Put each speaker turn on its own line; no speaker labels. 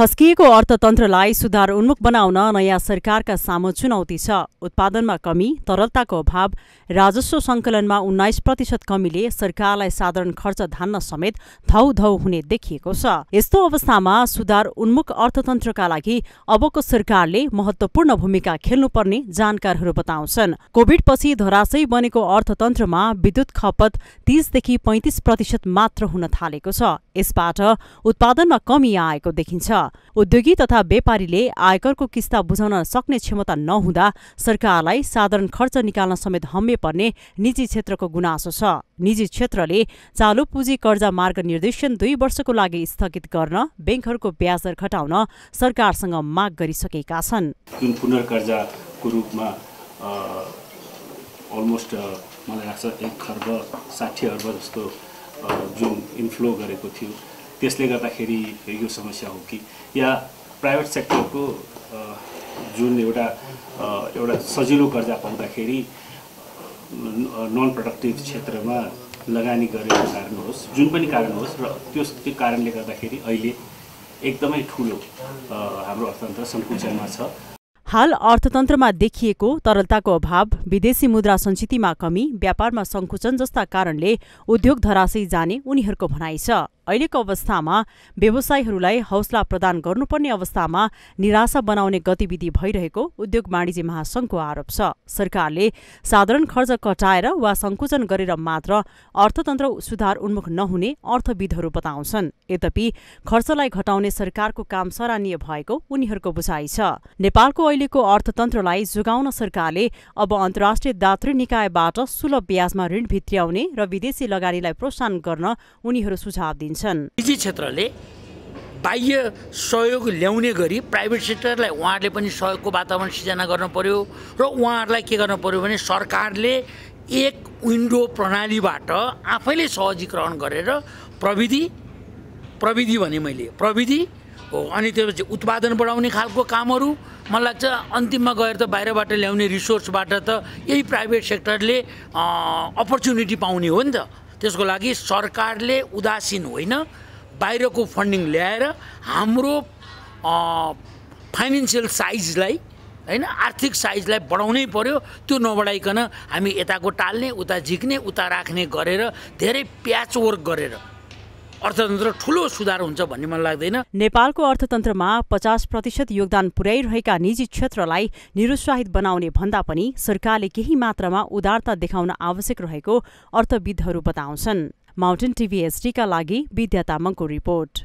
खस्किएको अर्थतन्त्रलाई सुधार उन्मुख बनाउन नयाँ सरकारका सामु चुनौती छ उत्पादनमा कमी तरलताको अभाव राजस्व सङ्कलनमा उन्नाइस प्रतिशत कमीले सरकारलाई साधारण खर्च धान्न समेत धौ धौ हुने देखिएको छ यस्तो अवस्थामा सुधार उन्मुख अर्थतन्त्रका लागि अबको सरकारले महत्वपूर्ण भूमिका खेल्नुपर्ने जानकारहरू बताउँछन् कोभिडपछि धराशय बनेको अर्थतन्त्रमा विद्युत खपत तीसदेखि पैँतिस प्रतिशत मात्र हुन थालेको छ यसबाट उत्पादनमा कमी आएको देखिन्छ उद्योगी तथा व्यापारीले आयकरको किस्ता बुझाउन सक्ने क्षमता नहुँदा सरकारलाई साधारण खर्च निकाल्न समेत हम्मे पर्ने निजी क्षेत्रको गुनासो छ निजी क्षेत्रले चालु पुँजी कर्जा मार्ग निर्देशन दुई वर्षको लागि स्थगित गर्न ब्याङ्कहरूको ब्याज दर घटाउन सरकारसँग माग गरिसकेका छन्
जुन पुनर्कर्जाको रूपमा अलमोस्ट मलाई लाग्छ एक खर्ब साठी अर्ब जस्तो जुन इन्फ्लो गरेको थियो त्यसले गर्दाखेरि यो समस्या हो कि या प्राइभेट सेक्टरको जुन एउटा एउटा सजिलो कर्जा पाउँदाखेरि नन प्रडक्टिभ क्षेत्रमा लगानी गरेको कारण होस् जुन पनि कारण होस् र त्यो त्यो कारणले गर्दाखेरि अहिले एकदमै ठुलो हाम्रो अर्थतन्त्र सङ्कुचनमा छ
हाल अर्थतन्त्रमा देखिएको तरलताको अभाव विदेशी मुद्रा सञ्चितमा कमी व्यापारमा सङ्कुचन जस्ता कारणले उद्योग धरासै जाने उनीहरूको भनाइ छ अहिलेको अवस्थामा व्यवसायीहरूलाई हौसला प्रदान गर्नुपर्ने अवस्थामा निराशा बनाउने गतिविधि भइरहेको उद्योग वाणिज्य महासंघको आरोप छ सरकारले साधारण खर्च कटाएर वा संकुचन गरेर मात्र अर्थतन्त्र सुधार उन्मुख नहुने अर्थविदहरू बताउँछन् यद्यपि खर्चलाई घटाउने सरकारको काम सराहनीय भएको उनीहरूको बुझाइ छ नेपालको अहिलेको अर्थतन्त्रलाई जोगाउन सरकारले अब अन्तर्राष्ट्रिय दात्री निकायबाट सुलभ ब्याजमा ऋण भित्र्याउने र विदेशी लगानीलाई प्रोत्साहन गर्न उनीहरू सुझाव दिन्छ भन्छन् निजी
क्षेत्रले बाह्य सहयोग ल्याउने गरी प्राइभेट सेक्टरलाई उहाँहरूले पनि सहयोगको वातावरण सिर्जना गर्नु पर्यो र उहाँहरूलाई के गर्नु पर्यो भने सरकारले एक विन्डो प्रणालीबाट आफैले सहजीकरण गरेर प्रविधि प्रविधि भने मैले प्रविधि हो अनि त्यसपछि उत्पादन बढाउने खालको कामहरू मलाई लाग्छ अन्तिममा गएर त बाहिरबाट ल्याउने रिसोर्सबाट त यही प्राइभेट सेक्टरले अपर्च्युनिटी पाउने हो नि त त्यसको लागि सरकारले उदासीन होइन बाहिरको फन्डिङ ल्याएर हाम्रो फाइनेन्सियल साइजलाई होइन आर्थिक साइजलाई बढाउनै पर्यो त्यो नबढाइकन हामी यताको टाल्ने उता झिक्ने उता राख्ने गरेर धेरै
प्याच वर्क गरेर अर्थतन्त्र ठुलो सुधार हुन्छ भन्ने मलाई लाग्दैन नेपालको अर्थतन्त्रमा पचास प्रतिशत योगदान पुर्याइरहेका निजी क्षेत्रलाई निरुत्साहित बनाउने भन्दा पनि सरकारले केही मात्रामा उदारता देखाउन आवश्यक रहेको अर्थविदहरू बताउँछन् माउन्टेन टिभी एसडीका लागि विद्या तामाङको रिपोर्ट